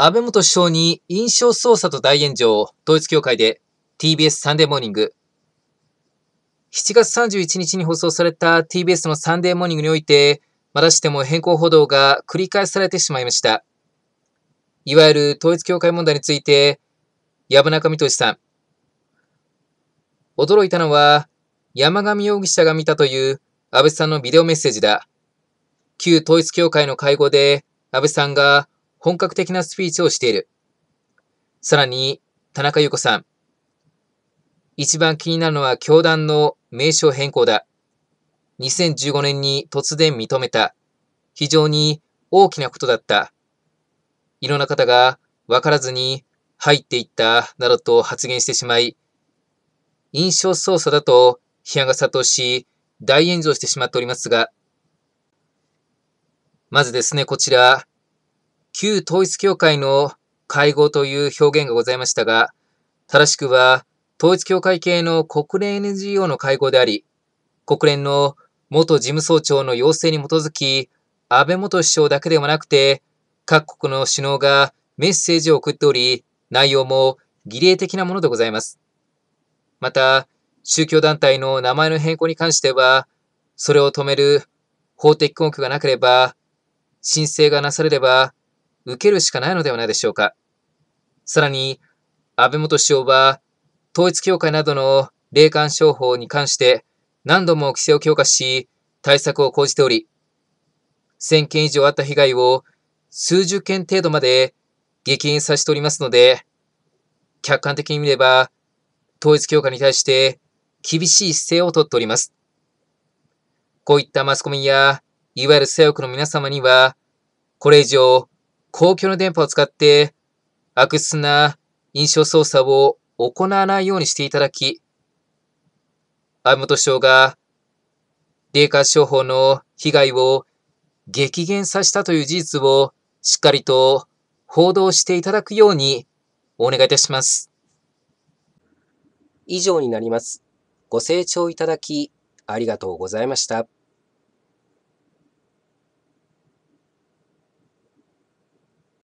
安倍元首相に印象操作と大炎上、統一協会で TBS サンデーモーニング。7月31日に放送された TBS のサンデーモーニングにおいて、まだしても変更報道が繰り返されてしまいました。いわゆる統一協会問題について、藪中美俊さん。驚いたのは、山上容疑者が見たという安倍さんのビデオメッセージだ。旧統一協会の会合で安倍さんが本格的なスピーチをしている。さらに、田中優子さん。一番気になるのは教団の名称変更だ。2015年に突然認めた。非常に大きなことだった。いろんな方が分からずに入っていったなどと発言してしまい、印象操作だと批判が殺到し、大炎上してしまっておりますが、まずですね、こちら、旧統一教会の会合という表現がございましたが、正しくは統一教会系の国連 NGO の会合であり、国連の元事務総長の要請に基づき、安倍元首相だけではなくて、各国の首脳がメッセージを送っており、内容も儀礼的なものでございます。また、宗教団体の名前の変更に関しては、それを止める法的根拠がなければ、申請がなされれば、受けるしかないのではないでしょうか。さらに、安倍元首相は、統一協会などの霊感商法に関して何度も規制を強化し、対策を講じており、1000件以上あった被害を数十件程度まで激減させておりますので、客観的に見れば、統一協会に対して厳しい姿勢をとっております。こういったマスコミや、いわゆる左翼の皆様には、これ以上公共の電波を使って悪質な印象操作を行わないようにしていただき、安倍元首相が霊感商法の被害を激減させたという事実をしっかりと報道していただくようにお願いいたします。以上になります。ご清聴いただきありがとうございました。